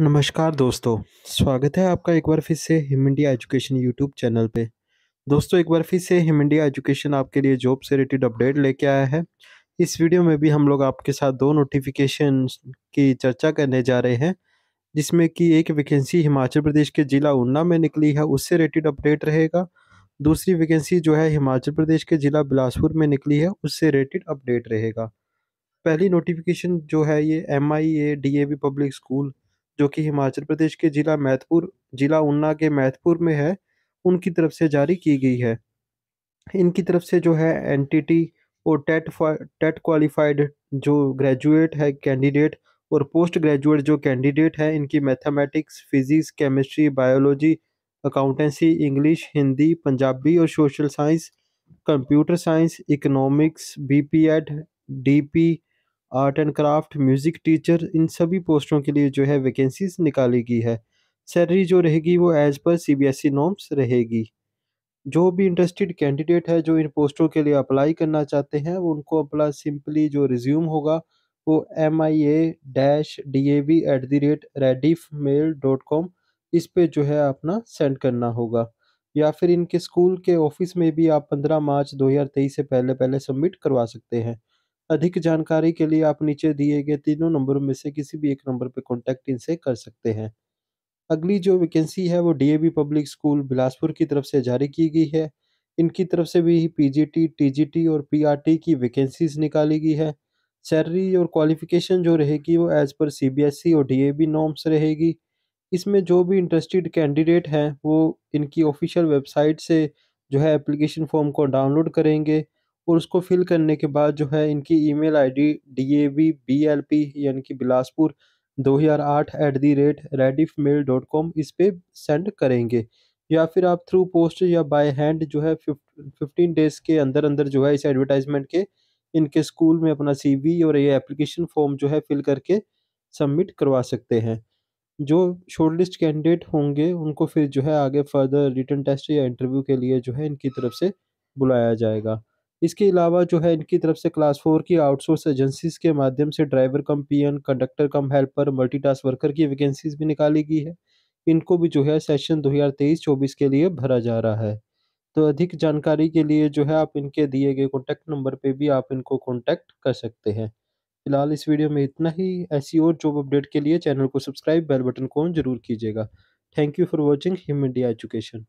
नमस्कार दोस्तों स्वागत है आपका एक बार फिर से Him India education YouTube channel पे दोस्तों एक बार फिर से हिम इंडिया एजुकेशन आपके लिए जॉब से रिलेटेड अपडेट लेके आया है इस वीडियो में भी हम लोग आपके साथ दो नोटिफिकेशन की चर्चा करने जा रहे हैं जिसमें कि एक वैकेंसी हिमाचल प्रदेश के ज़िला ऊना में निकली है उससे रिलेटेड अपडेट रहेगा दूसरी वैकेंसी जो है हिमाचल प्रदेश के ज़िला बिलासपुर में निकली है उससे रिलेटेड अपडेट रहेगा पहली नोटिफिकेशन जो है ये M I A D A V public school जो कि हिमाचल प्रदेश के जिला मैथपुर जिला ऊना के मैथपुर में है उनकी तरफ से जारी की गई है इनकी तरफ से जो है एन टी टी और टेट टेट क्वालिफाइड जो ग्रेजुएट है कैंडिडेट और पोस्ट ग्रेजुएट जो कैंडिडेट है इनकी mathematics physics chemistry biology accountancy English Hindi Punjabi और social science computer science economics B P Ed D P art and craft music teacher इन सभी पोस्टों के लिए जो है वैकेंसीज निकाली गई है सैलरी जो रहेगी वो एज़ पर C B S E norms रहेगी जो भी इंटरेस्टेड कैंडिडेट है जो इन पोस्टों के लिए अप्लाई करना चाहते हैं वो उनको अपना सिंपली जो रिज्यूम होगा वो M I A dash D A V at the rate Rediff mail dot com इस पर जो है अपना सेंड करना होगा या फिर इनके स्कूल के ऑफिस में भी आप पंद्रह मार्च दो हज़ार तेईस से पहले पहले सबमिट करवा सकते हैं अधिक जानकारी के लिए आप नीचे दिए गए तीनों नंबरों में से किसी भी एक नंबर पर कॉन्टैक्ट इनसे कर सकते हैं अगली जो वैकेंसी है वो डीएवी पब्लिक स्कूल बिलासपुर की तरफ से जारी की गई है इनकी तरफ से भी पीजीटी, टीजीटी और पीआरटी की वैकेंसीज निकाली गई है सैलरी और क्वालिफिकेशन जो रहेगी वो एज़ पर सीबीएसई और डीएवी नॉर्म्स रहेगी इसमें जो भी इंटरेस्टेड कैंडिडेट हैं वो इनकी ऑफिशियल वेबसाइट से जो है एप्लीकेशन फॉर्म को डाउनलोड करेंगे और उसको फिल करने के बाद जो है इनकी email ID D A V B L P यानी कि बिलासपुर दो हज़ार आठ at the rate Rediff mail dot com इस पर सेंड करेंगे या फिर आप थ्रू पोस्ट या बाय हैंड जो है फिफ्टीन डेज़ के अंदर अंदर जो है इस एडवर्टाइजमेंट के इनके स्कूल में अपना सीवी और ये एप्लीकेशन फॉर्म जो है फिल करके सबमिट करवा सकते हैं जो शॉर्ट लिस्ट कैंडिडेट होंगे उनको फिर जो है आगे फर्दर रिटर्न टेस्ट या इंटरव्यू के लिए जो है इनकी तरफ से बुलाया जाएगा इसके अलावा जो है इनकी तरफ से क्लास फोर की आउटसोर्स एजेंसीज के माध्यम से driver cum N conductor cum helper multitask worker की वैकेंसीज भी निकाली गई है इनको भी जो है सेशन 2023-24 के लिए भरा जा रहा है तो अधिक जानकारी के लिए जो है आप इनके दिए गए कॉन्टैक्ट नंबर पर भी आप इनको कॉन्टैक्ट कर सकते हैं फिलहाल इस वीडियो में इतना ही ऐसी और जॉब अपडेट के लिए चैनल को सब्सक्राइब बेल बटन को जरूर कीजिएगा thank you for watching Him India education